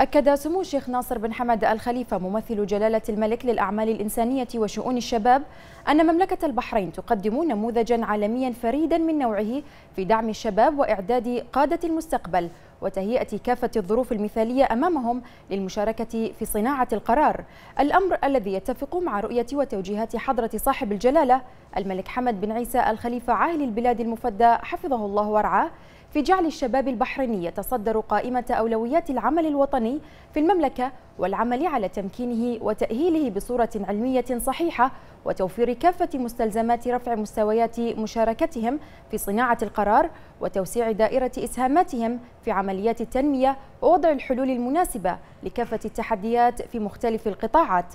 أكد سمو الشيخ ناصر بن حمد الخليفة ممثل جلالة الملك للأعمال الإنسانية وشؤون الشباب أن مملكة البحرين تقدم نموذجا عالميا فريدا من نوعه في دعم الشباب وإعداد قادة المستقبل وتهيئة كافة الظروف المثالية أمامهم للمشاركة في صناعة القرار الأمر الذي يتفق مع رؤية وتوجيهات حضرة صاحب الجلالة الملك حمد بن عيسى الخليفة عاهل البلاد المفدى حفظه الله ورعاه في جعل الشباب البحريني يتصدر قائمة أولويات العمل الوطني في المملكة والعمل على تمكينه وتأهيله بصورة علمية صحيحة وتوفير كافة مستلزمات رفع مستويات مشاركتهم في صناعة القرار وتوسيع دائرة إسهاماتهم في عمليات التنمية ووضع الحلول المناسبة لكافة التحديات في مختلف القطاعات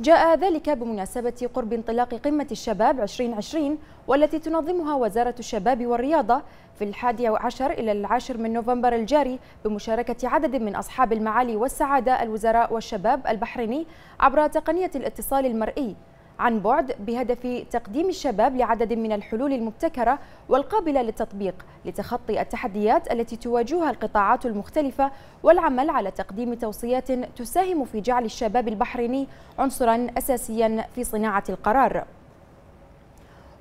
جاء ذلك بمناسبة قرب انطلاق قمة الشباب 2020 والتي تنظمها وزارة الشباب والرياضة في الحادي عشر إلى العاشر من نوفمبر الجاري بمشاركة عدد من أصحاب المعالي والسعادة الوزراء والشباب البحريني عبر تقنية الاتصال المرئي عن بعد بهدف تقديم الشباب لعدد من الحلول المبتكرة والقابلة للتطبيق لتخطي التحديات التي تواجهها القطاعات المختلفة والعمل على تقديم توصيات تساهم في جعل الشباب البحريني عنصرا أساسيا في صناعة القرار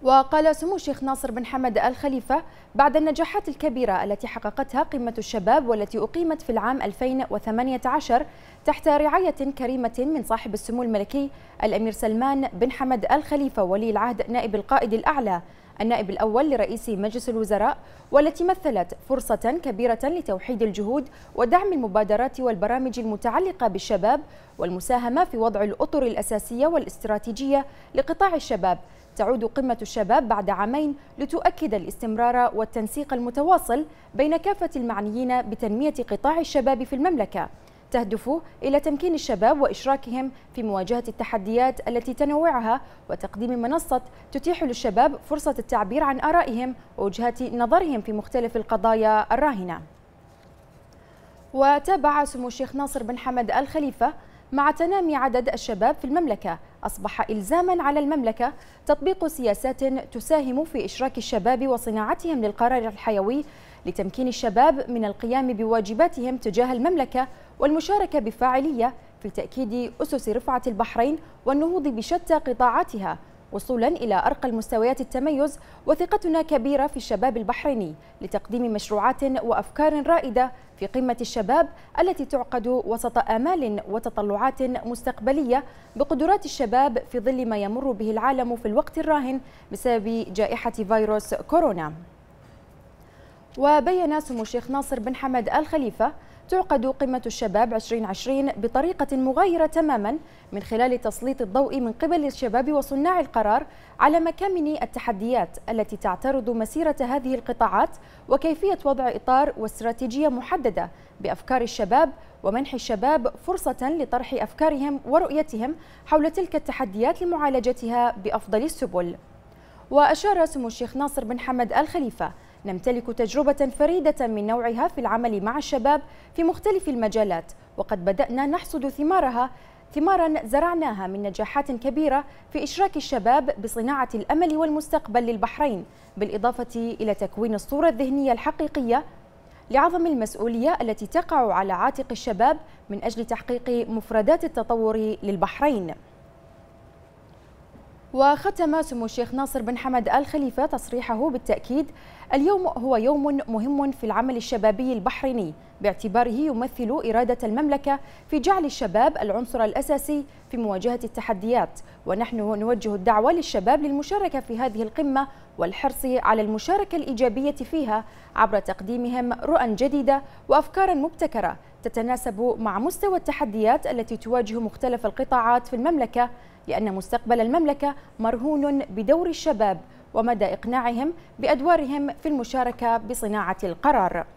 وقال سمو الشيخ ناصر بن حمد الخليفة بعد النجاحات الكبيرة التي حققتها قمة الشباب والتي أقيمت في العام 2018 تحت رعاية كريمة من صاحب السمو الملكي الأمير سلمان بن حمد الخليفة ولي العهد نائب القائد الأعلى النائب الأول لرئيس مجلس الوزراء والتي مثلت فرصة كبيرة لتوحيد الجهود ودعم المبادرات والبرامج المتعلقة بالشباب والمساهمة في وضع الأطر الأساسية والاستراتيجية لقطاع الشباب تعود قمة الشباب بعد عامين لتؤكد الاستمرار والتنسيق المتواصل بين كافة المعنيين بتنمية قطاع الشباب في المملكة تهدف إلى تمكين الشباب وإشراكهم في مواجهة التحديات التي تنوعها وتقديم منصة تتيح للشباب فرصة التعبير عن آرائهم ووجهات نظرهم في مختلف القضايا الراهنة وتابع سمو الشيخ ناصر بن حمد الخليفة مع تنامي عدد الشباب في المملكة أصبح إلزاما على المملكة تطبيق سياسات تساهم في إشراك الشباب وصناعتهم للقرار الحيوي لتمكين الشباب من القيام بواجباتهم تجاه المملكة والمشاركة بفاعلية في تأكيد أسس رفعة البحرين والنهوض بشتى قطاعاتها وصولا إلى أرقى المستويات التميز وثقتنا كبيرة في الشباب البحريني لتقديم مشروعات وأفكار رائدة في قمة الشباب التي تعقد وسط آمال وتطلعات مستقبلية بقدرات الشباب في ظل ما يمر به العالم في الوقت الراهن بسبب جائحة فيروس كورونا وبين سمو الشيخ ناصر بن حمد الخليفة تعقد قمة الشباب 2020 بطريقة مغايرة تماما من خلال تسليط الضوء من قبل الشباب وصناع القرار على مكامن التحديات التي تعترض مسيرة هذه القطاعات وكيفية وضع إطار واستراتيجية محددة بأفكار الشباب ومنح الشباب فرصة لطرح أفكارهم ورؤيتهم حول تلك التحديات لمعالجتها بأفضل السبل وأشار سمو الشيخ ناصر بن حمد الخليفة نمتلك تجربة فريدة من نوعها في العمل مع الشباب في مختلف المجالات وقد بدأنا نحصد ثمارها ثمارا زرعناها من نجاحات كبيرة في إشراك الشباب بصناعة الأمل والمستقبل للبحرين بالإضافة إلى تكوين الصورة الذهنية الحقيقية لعظم المسؤولية التي تقع على عاتق الشباب من أجل تحقيق مفردات التطور للبحرين وختم سمو الشيخ ناصر بن حمد آل خليفة تصريحه بالتأكيد اليوم هو يوم مهم في العمل الشبابي البحريني باعتباره يمثل إرادة المملكة في جعل الشباب العنصر الأساسي في مواجهة التحديات ونحن نوجه الدعوة للشباب للمشاركة في هذه القمة والحرص على المشاركة الإيجابية فيها عبر تقديمهم رؤى جديدة وأفكار مبتكرة تتناسب مع مستوى التحديات التي تواجه مختلف القطاعات في المملكة لأن مستقبل المملكة مرهون بدور الشباب ومدى إقناعهم بأدوارهم في المشاركة بصناعة القرار